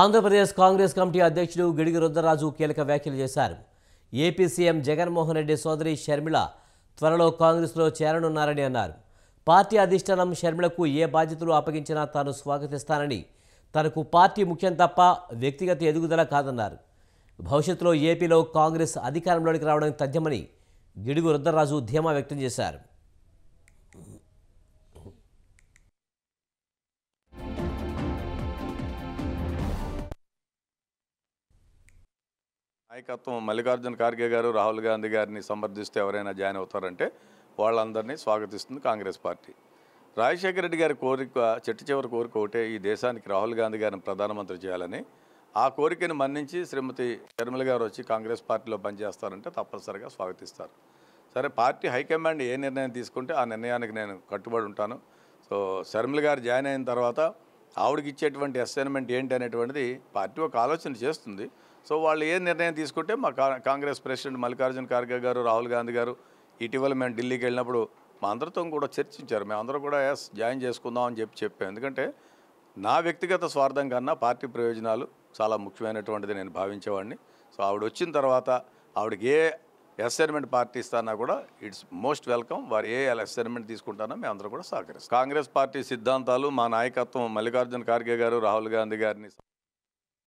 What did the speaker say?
Andhra Pradesh Congress committee అధ్యక్షుడు గిడిగి రుద్రరాజు కీలక వ్యాఖ్యలు చేశారు ఏపీ సీఎం జగన్మోహన్ రెడ్డి సోదరి షర్మిళ త్వరలో కాంగ్రెస్లో చేరనున్నారని అన్నారు పార్టీ అధిష్టానం షర్మిళకు ఏ బాధ్యతలు అప్పగించినా తాను స్వాగతిస్తానని తనకు పార్టీ ముఖ్యం తప్ప వ్యక్తిగత ఎదుగుదల కాదన్నారు భవిష్యత్తులో ఏపీలో కాంగ్రెస్ అధికారంలోనికి రావడానికి తథ్యమని గిడుగు రుద్రరాజు ధీమా వ్యక్తం చేశారు నాయకత్వం మల్లికార్జున ఖార్గే గారు రాహుల్ గాంధీ గారిని సమర్థిస్తే ఎవరైనా జాయిన్ అవుతారంటే వాళ్ళందరినీ స్వాగతిస్తుంది కాంగ్రెస్ పార్టీ రాజశేఖర రెడ్డి గారి కోరిక చెట్టు చివరి కోరిక ఒకటే ఈ దేశానికి రాహుల్ గాంధీ గారిని ప్రధానమంత్రి చేయాలని ఆ కోరికను మన్నించి శ్రీమతి నిర్మల గారు వచ్చి కాంగ్రెస్ పార్టీలో పనిచేస్తారంటే తప్పనిసరిగా స్వాగతిస్తారు సరే పార్టీ హైకమాండ్ ఏ నిర్ణయం తీసుకుంటే ఆ నిర్ణయానికి నేను కట్టుబడి ఉంటాను సో శర్మిల గారు జాయిన్ అయిన తర్వాత ఆవిడకి ఇచ్చేటువంటి అసైన్మెంట్ ఏంటి అనేటువంటిది పార్టీ ఒక ఆలోచన చేస్తుంది సో వాళ్ళు ఏ నిర్ణయం తీసుకుంటే మా కాంగ్రెస్ ప్రెసిడెంట్ మల్లికార్జున ఖార్గే గారు రాహుల్ గాంధీ గారు ఇటీవల మేము ఢిల్లీకి వెళ్ళినప్పుడు మా అందరితో కూడా చర్చించారు మేమందరం కూడా ఎస్ జాయిన్ చేసుకుందాం అని చెప్పి చెప్పాం ఎందుకంటే నా వ్యక్తిగత స్వార్థం కన్నా పార్టీ ప్రయోజనాలు చాలా ముఖ్యమైనటువంటిది నేను భావించేవాడిని సో ఆవిడ వచ్చిన తర్వాత ఆవిడకి ఏ అసైన్మెంట్ పార్టీ ఇస్తానా కూడా ఇట్స్ మోస్ట్ వెల్కమ్ వారు ఏ అసైన్మెంట్ తీసుకుంటానో అందరూ కూడా సహకరిస్తాం కాంగ్రెస్ పార్టీ సిద్ధాంతాలు మా నాయకత్వం మల్లికార్జున ఖార్గే గారు రాహుల్ గాంధీ గారిని